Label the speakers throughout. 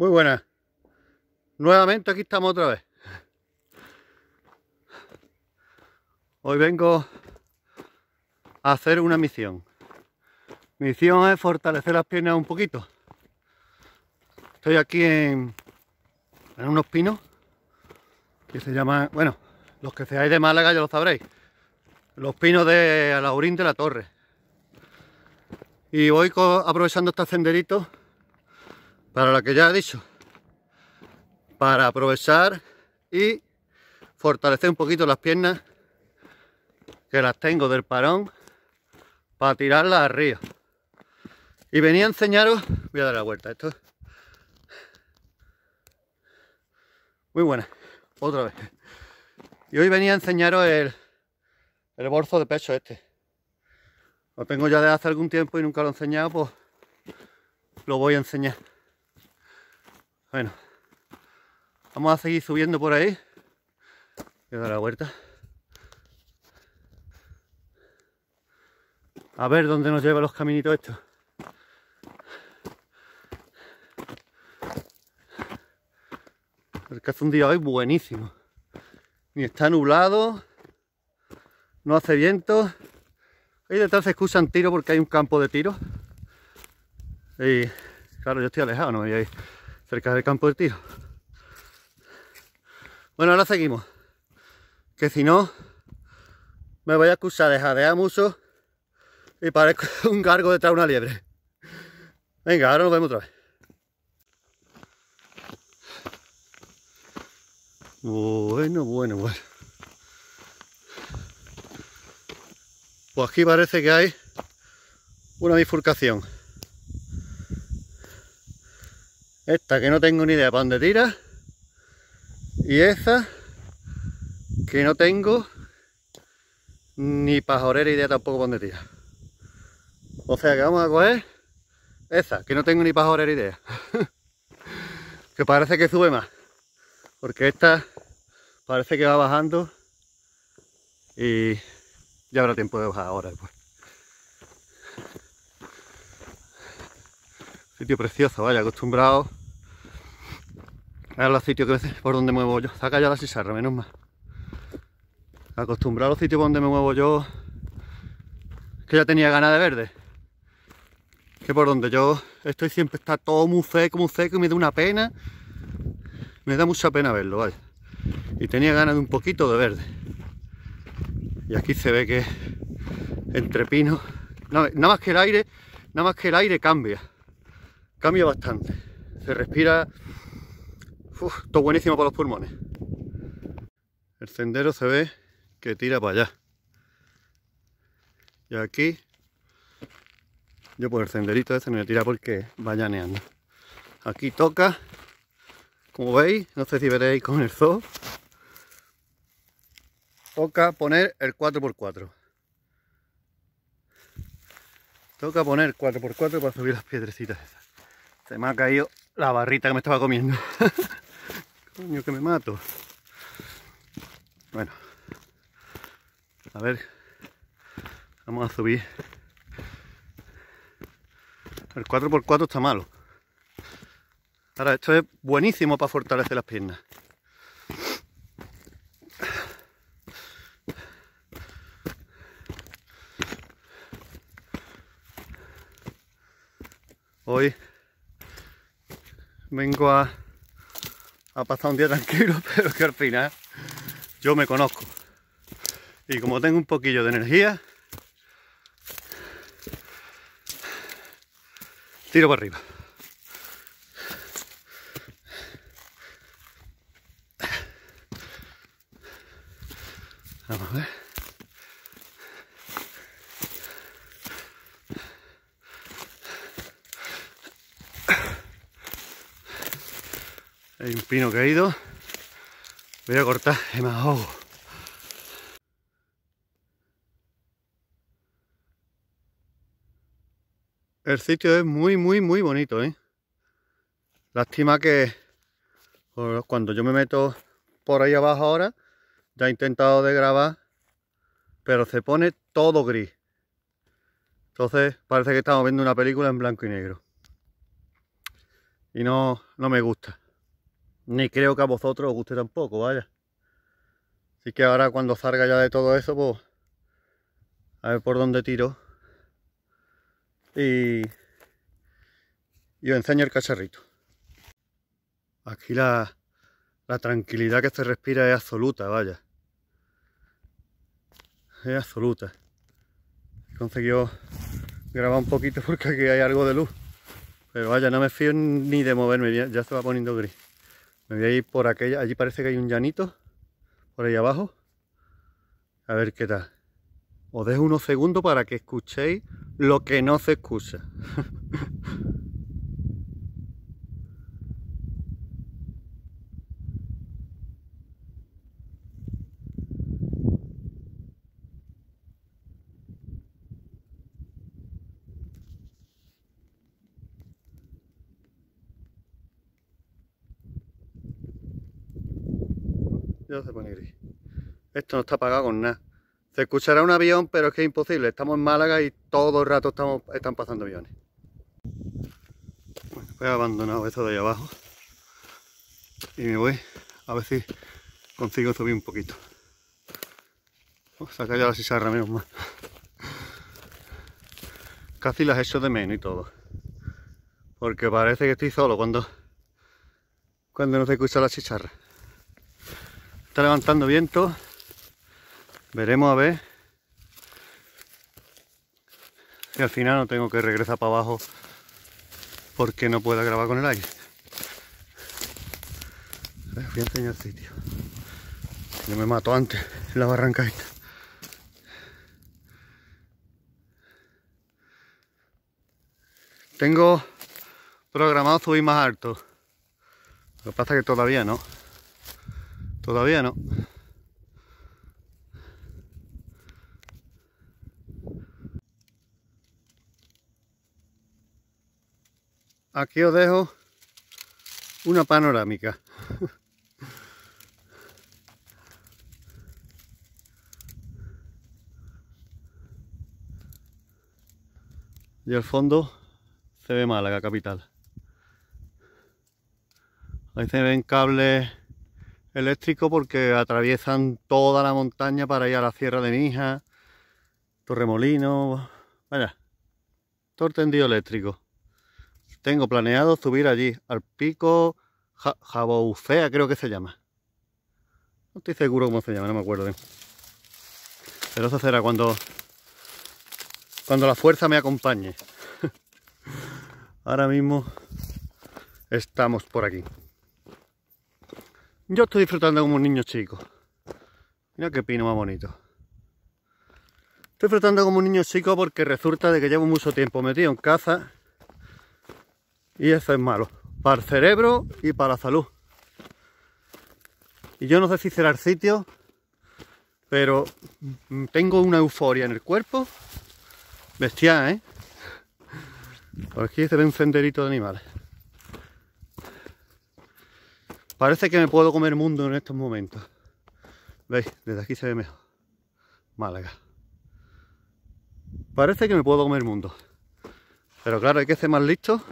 Speaker 1: Muy buenas. Nuevamente aquí estamos otra vez. Hoy vengo a hacer una misión. Misión es fortalecer las piernas un poquito. Estoy aquí en, unos pinos que se llaman, bueno, los que seáis de Málaga ya lo sabréis. Los pinos de Alaurín de la Torre. Y voy aprovechando este senderito para lo que ya he dicho, para aprovechar y fortalecer un poquito las piernas que las tengo del parón para tirarlas arriba. Y venía a enseñaros, voy a dar la vuelta, esto muy buena, otra vez. Y hoy venía a enseñaros el, el bolso de peso este. Lo tengo ya de hace algún tiempo y nunca lo he enseñado, pues lo voy a enseñar. Bueno, vamos a seguir subiendo por ahí. Voy a dar la vuelta. A ver dónde nos lleva los caminitos estos. El hace un día hoy buenísimo. Ni está nublado, no hace viento. Ahí detrás se escuchan tiro porque hay un campo de tiro. Y claro, yo estoy alejado, no voy cerca del campo del tiro. Bueno, ahora seguimos. Que si no, me voy a acusar de jadear mucho y parezco un gargo detrás de una liebre. Venga, ahora nos vemos otra vez. Bueno, bueno, bueno. Pues aquí parece que hay una bifurcación. Esta que no tengo ni idea para dónde tira. Y esa que no tengo ni pajorera idea tampoco para dónde tira. O sea que vamos a coger esa, que no tengo ni pajorera idea. que parece que sube más. Porque esta parece que va bajando y ya habrá tiempo de bajar ahora después. Pues. Sitio precioso, vaya, acostumbrado. A los sitios que por donde muevo yo. Saca ya la sisarra, menos mal. Acostumbrado a los sitios por donde me muevo yo. Que ya tenía ganas de verde. Que por donde yo estoy siempre está todo muy seco, muy seco y me da una pena. Me da mucha pena verlo, vaya. Y tenía ganas de un poquito de verde. Y aquí se ve que entre pinos. Nada más que el aire, nada más que el aire cambia cambia bastante. Se respira... Uf, todo buenísimo para los pulmones. El sendero se ve que tira para allá. Y aquí, yo por el senderito ese no me tira porque va llaneando. Aquí toca, como veis, no sé si veréis con el zoo, toca poner el 4x4. Toca poner 4x4 para subir las piedrecitas esas. Se me ha caído la barrita que me estaba comiendo. Coño, que me mato. Bueno. A ver. Vamos a subir. El 4x4 está malo. Ahora, esto es buenísimo para fortalecer las piernas. vengo a, pasar un día tranquilo, pero que al final yo me conozco. Y como tengo un poquillo de energía, tiro para arriba. pino caído. Voy a cortar, más eh, me El sitio es muy, muy, muy bonito, ¿eh? Lástima que cuando yo me meto por ahí abajo ahora, ya he intentado de grabar, pero se pone todo gris. Entonces parece que estamos viendo una película en blanco y negro. Y no, no me gusta. Ni creo que a vosotros os guste tampoco, vaya. Así que ahora cuando salga ya de todo eso, pues... A ver por dónde tiro. Y... Y os enseño el cacharrito. Aquí la, la tranquilidad que se respira es absoluta, vaya. Es absoluta. Conseguí grabar un poquito porque aquí hay algo de luz. Pero vaya, no me fío ni de moverme, ya se va poniendo gris. Me voy a ir por aquella, allí parece que hay un llanito, por ahí abajo. A ver qué tal. Os dejo unos segundos para que escuchéis lo que no se escucha. ya se pone gris. Esto no está apagado con nada. Se escuchará un avión, pero es que es imposible. Estamos en Málaga y todo el rato están pasando aviones. Bueno, pues he abandonado esto de ahí abajo. Y me voy a ver si consigo subir un poquito. Oh, Sacar ya la chicharra menos mal. Casi las hecho de menos y todo. Porque parece que estoy solo cuando, cuando no se escucha la chicharra. Está levantando viento. Veremos a ver. Y al final no tengo que regresar para abajo porque no pueda grabar con el aire. Eh, voy a enseñar el sitio. Yo me mato antes en la barranca esta. Tengo programado subir más alto. Lo que pasa es que todavía no. Todavía no. Aquí os dejo una panorámica. Y al fondo se ve Málaga, capital. Ahí se ven cables eléctrico porque atraviesan toda la montaña para ir a la Sierra de Mija, Torremolino, vaya, todo tendido eléctrico. Tengo planeado subir allí, al pico creo que se llama. No estoy seguro cómo se llama, no me acuerdo. Pero eso será cuando, cuando la fuerza me acompañe. Ahora mismo estamos por aquí. Yo estoy disfrutando como un niño chico. Mira qué pino más bonito. Estoy disfrutando como un niño chico porque resulta de que llevo mucho tiempo metido en caza y eso es malo. Para el cerebro y para la salud. Y yo no sé si será el sitio, pero tengo una euforia en el cuerpo. Bestia, ¿eh? Por aquí se ve un senderito de animales. Parece que me puedo comer mundo en estos momentos. ¿Veis? Desde aquí se ve mejor. Málaga. Parece que me puedo comer mundo. Pero claro, hay que ser más listo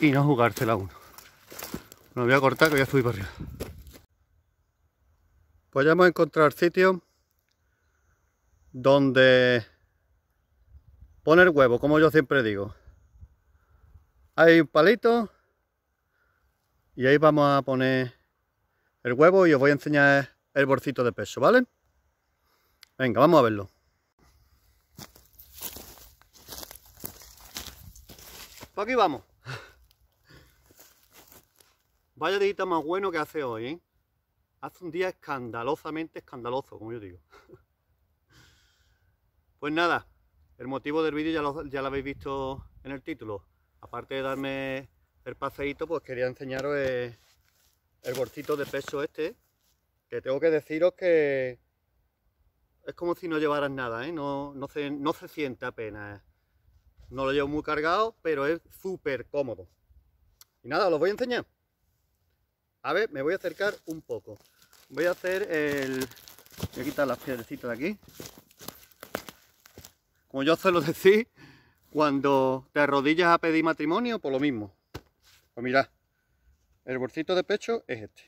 Speaker 1: y no jugársela uno. No voy a cortar que ya a por para arriba. Pues ya hemos sitio donde poner huevo, como yo siempre digo. Hay un palito y ahí vamos a poner el huevo y os voy a enseñar el borcito de peso, ¿vale? Venga, vamos a verlo. Pues aquí vamos. Vaya día más bueno que hace hoy, ¿eh? Hace un día escandalosamente escandaloso, como yo digo. Pues nada, el motivo del vídeo ya lo, ya lo habéis visto en el título. Aparte de darme el paseíto, pues quería enseñaros el, bolsito de peso este, que tengo que deciros que es como si no llevaras nada, ¿eh? no, no, se, no siente apenas. No lo llevo muy cargado, pero es súper cómodo. Y nada, os lo voy a enseñar. A ver, me voy a acercar un poco. Voy a hacer el... Voy a quitar las piedrecitas de aquí. Como yo se lo decía, cuando te arrodillas a pedir matrimonio, por pues lo mismo. Pues mirad, el bolsito de pecho es este.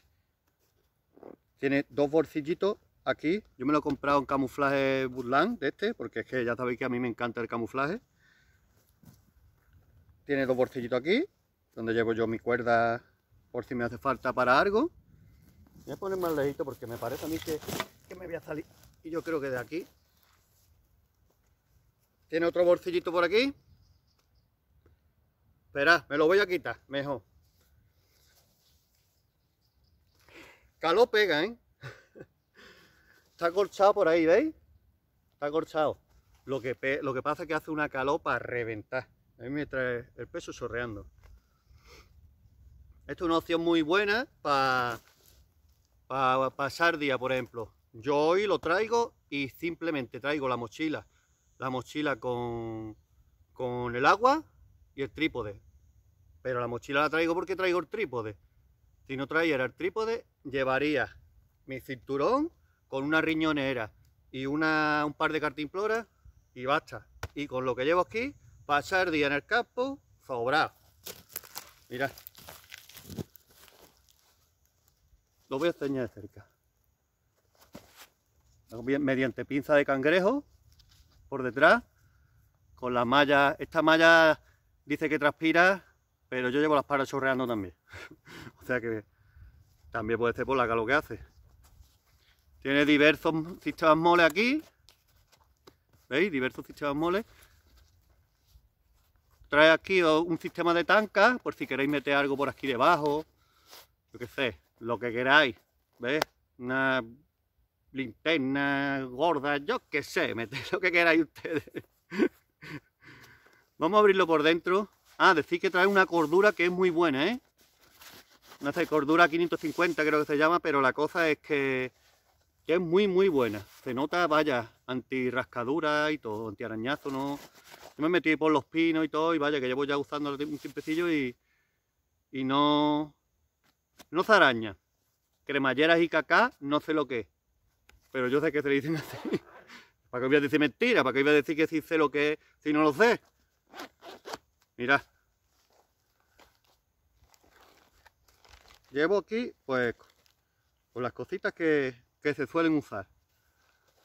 Speaker 1: Tiene dos bolsillitos aquí. Yo me lo he comprado en camuflaje Burlán de este, porque es que ya sabéis que a mí me encanta el camuflaje. Tiene dos bolsillitos aquí, donde llevo yo mi cuerda por si me hace falta para algo. Voy a poner más lejito porque me parece a mí que, que me voy a salir. Y yo creo que de aquí. Tiene otro bolsillito por aquí, Espera, me lo voy a quitar, mejor. caló pega, ¿eh? Está corchado por ahí, ¿veis? Está corchado. Lo que, lo que pasa es que hace una caló para reventar. A mí me trae el peso sorreando. Esto es una opción muy buena para pasar día, por ejemplo. Yo hoy lo traigo y simplemente traigo la mochila. La mochila con, con el agua, y el trípode. Pero la mochila la traigo porque traigo el trípode. Si no traía el trípode, llevaría mi cinturón con una riñonera y una, un par de cartimploras y basta. Y con lo que llevo aquí, pasar día en el campo, sobrado. Mirad. Lo voy a enseñar de cerca. Mediante pinza de cangrejo por detrás, con la malla, esta malla dice que transpira, pero yo llevo las paras chorreando también. o sea que también puede ser por la calor que hace. Tiene diversos sistemas moles aquí. ¿Veis? Diversos sistemas moles. Trae aquí un sistema de tanca, por si queréis meter algo por aquí debajo. Yo qué sé, lo que queráis. ¿Veis? Una linterna gorda, yo qué sé, meter lo que queráis ustedes. Vamos a abrirlo por dentro. Ah, decir que trae una cordura que es muy buena, ¿eh? No sé, cordura 550 creo que se llama, pero la cosa es que, que es muy, muy buena. Se nota, vaya, antirrascadura y todo, antiarañazo, ¿no? Yo me metí por los pinos y todo, y vaya, que llevo ya usando un tiempecillo y, y no... No se araña. Cremalleras y cacá, no sé lo que es. Pero yo sé que se le dicen así. ¿Para qué voy a decir mentira? ¿Para qué voy a decir que sí sé lo que es si no lo sé? Mirad. Llevo aquí, pues, las cositas que, se suelen usar.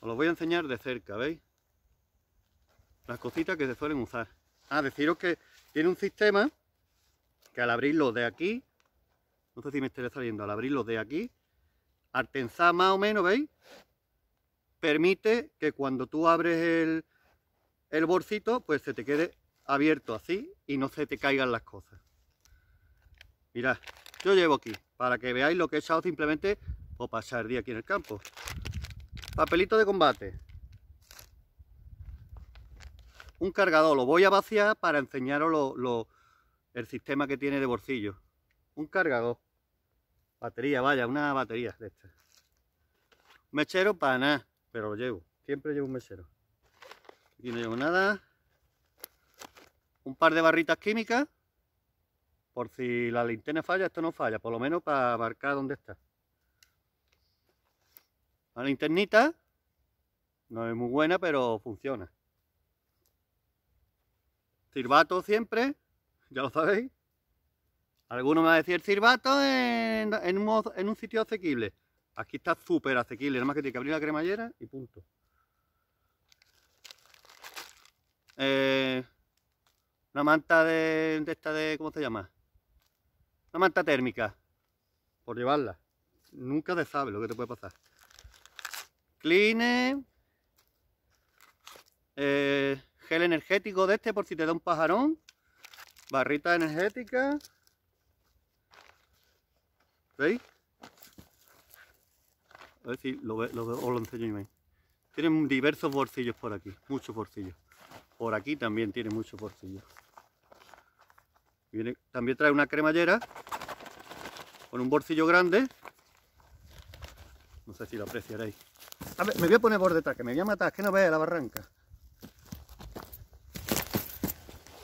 Speaker 1: Os lo voy a enseñar de cerca, ¿veis? Las cositas que se suelen usar. a ah, deciros que tiene un sistema que al abrirlo de aquí, no sé si me estaré saliendo, al abrirlo de aquí, al más o menos, ¿veis? Permite que cuando tú abres el, el bolsito, pues se te quede abierto así y no se te caigan las cosas. Mira, yo llevo aquí, para que veáis lo que he echado simplemente o pasar el día aquí en el campo. Papelito de combate. Un cargador, lo voy a vaciar para enseñaros lo, el sistema que tiene de bolsillo. Un cargador. Batería, vaya, una batería de estas. Un mechero para nada, pero lo llevo. Siempre llevo un mechero. y no llevo nada un par de barritas químicas, por si la linterna falla, esto no falla, por lo menos para marcar dónde está. La linternita no es muy buena, pero funciona. Cirbato siempre, ya lo sabéis. Alguno me va a decir, cirbato en, en, un, sitio asequible. Aquí está súper asequible, nada más que tiene que abrir la cremallera y punto. Eh, una manta de, esta de, ¿cómo se llama? Una manta térmica. Por llevarla. Nunca te sabe lo que te puede pasar. Clean. Eh, gel energético de este por si te da un pajarón. Barrita energética. ¿Veis? A ver si lo, veo, os lo enseño yo Tienen diversos bolsillos por aquí, muchos bolsillos. Por aquí también tiene muchos bolsillos también trae una cremallera con un bolsillo grande. No sé si lo apreciaréis. A me voy a poner por detrás, que me voy a matar, que no vea la barranca.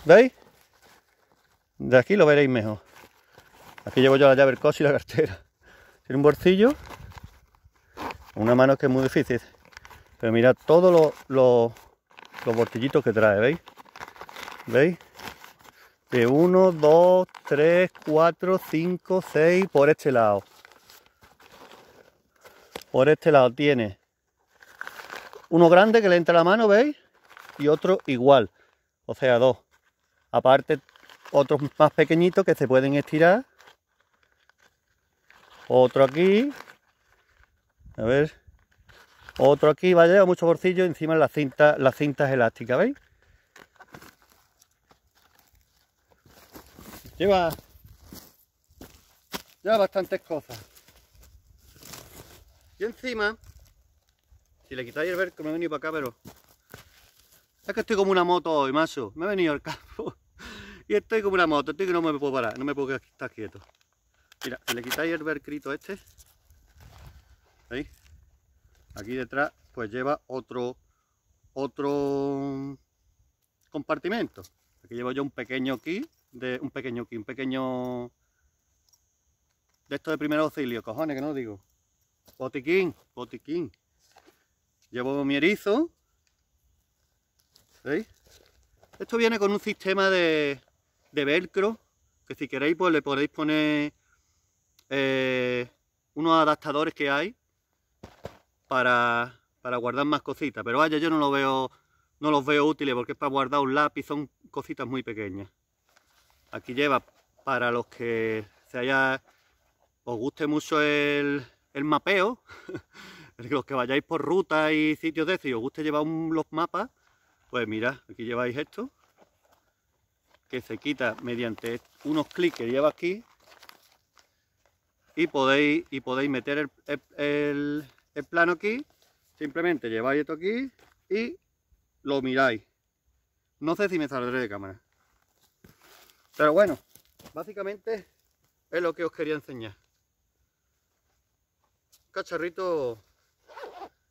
Speaker 1: ¿Veis? De aquí lo veréis mejor. Aquí llevo yo la llave, el y la cartera. Tiene un bolsillo. Una mano que es muy difícil. Pero mirad todos los, los, los bolsillitos que trae, ¿veis? ¿Veis? de 1, 2, 3, 4, 5, 6 por este lado. Por este lado tiene uno grande que le entra la mano, ¿veis? Y otro igual, o sea, dos. Aparte, otros más pequeñitos que se pueden estirar. Otro aquí. A ver. Otro aquí, vaya, mucho bolsillo encima las cintas, las cintas elásticas, ¿veis? Lleva ya bastantes cosas. Y encima, si le quitáis el verco, me he venido para acá, pero... Es que estoy como una moto hoy, macho. Me he venido al campo. y estoy como una moto, estoy que no me puedo parar, no me puedo estar quieto. Mira, si le quitáis el vercrito este, ¿veis? Aquí detrás, pues lleva otro, otro compartimento. Aquí llevo yo un pequeño aquí de un pequeño un pequeño de esto de primeros auxilio, cojones que no digo. Botiquín, botiquín. Llevo mi erizo. ¿Veis? Esto viene con un sistema de, de velcro, que si queréis pues le podéis poner eh, unos adaptadores que hay para, para guardar más cositas. Pero vaya, yo no lo veo, no los veo útiles porque es para guardar un lápiz, son cositas muy pequeñas. Aquí lleva, para los que se haya, os guste mucho el, mapeo, los que vayáis por rutas y sitios de ese y os guste llevar un, los mapas, pues mirad, aquí lleváis esto, que se quita mediante unos clics que lleva aquí y podéis, y podéis meter el, el plano aquí, simplemente lleváis esto aquí y lo miráis. No sé si me saldré de cámara. Pero bueno, básicamente es lo que os quería enseñar. Un cacharrito,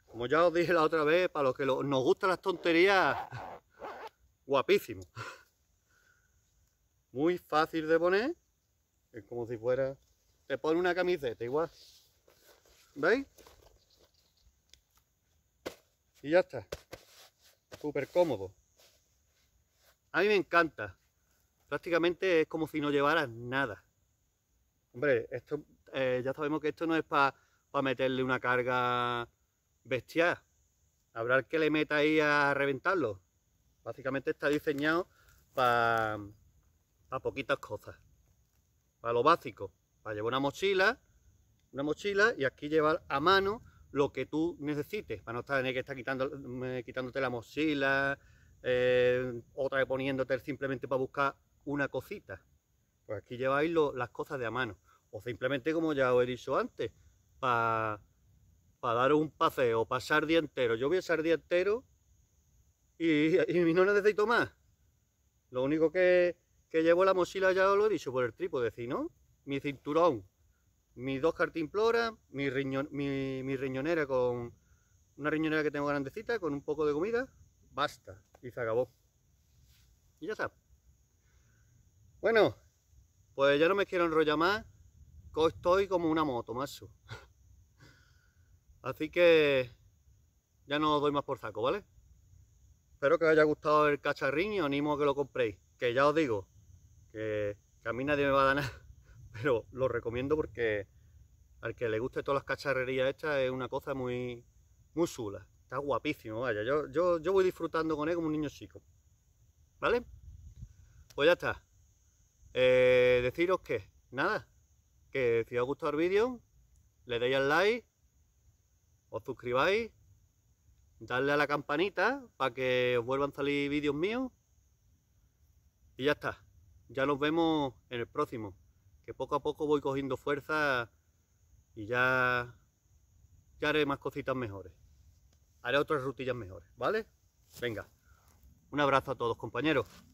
Speaker 1: como ya os dije la otra vez, para los que nos gustan las tonterías, guapísimo. Muy fácil de poner. Es como si fuera... Te pone una camiseta igual. ¿Veis? Y ya está. Súper cómodo. A mí me encanta. Prácticamente es como si no llevaras nada. Hombre, esto eh, ya sabemos que esto no es para meterle una carga bestial. Habrá que le meta ahí a reventarlo. Básicamente está diseñado para poquitas cosas. Para lo básico. Para llevar una mochila, una mochila y aquí llevar a mano lo que tú necesites. Para no estar, tener que estar eh, quitándote la mochila, eh, otra vez poniéndote simplemente para buscar una cosita. Pues aquí lleváis las cosas de a mano. O simplemente, como ya os he dicho antes, para pa dar un paseo, pasar día entero. Yo voy a pasar día entero y, no necesito más. Lo único que, llevo la mochila ya os lo he dicho por el trípode, decir, no, mi cinturón, mis dos cartimploras, mi, mi, mi riñonera con una riñonera que tengo grandecita, con un poco de comida, basta, y se acabó. Y ya está. Bueno, pues ya no me quiero enrollar más. Estoy como una moto, macho. Así que ya no os doy más por saco, ¿vale? Espero que os haya gustado el cacharrín y os animo a que lo compréis. Que ya os digo, que, a mí nadie me va a dar Pero lo recomiendo porque al que le guste todas las cacharrerías estas es una cosa muy, muy Está guapísimo, vaya. Yo, yo, yo voy disfrutando con él como un niño chico. ¿Vale? Pues ya está. Eh, deciros que, nada, que si os ha gustado el vídeo, le deis al like, os suscribáis, darle a la campanita para que os vuelvan a salir vídeos míos. Y ya está. Ya nos vemos en el próximo. Que poco a poco voy cogiendo fuerza y ya, ya haré más cositas mejores. Haré otras rutillas mejores, ¿vale? Venga. Un abrazo a todos, compañeros.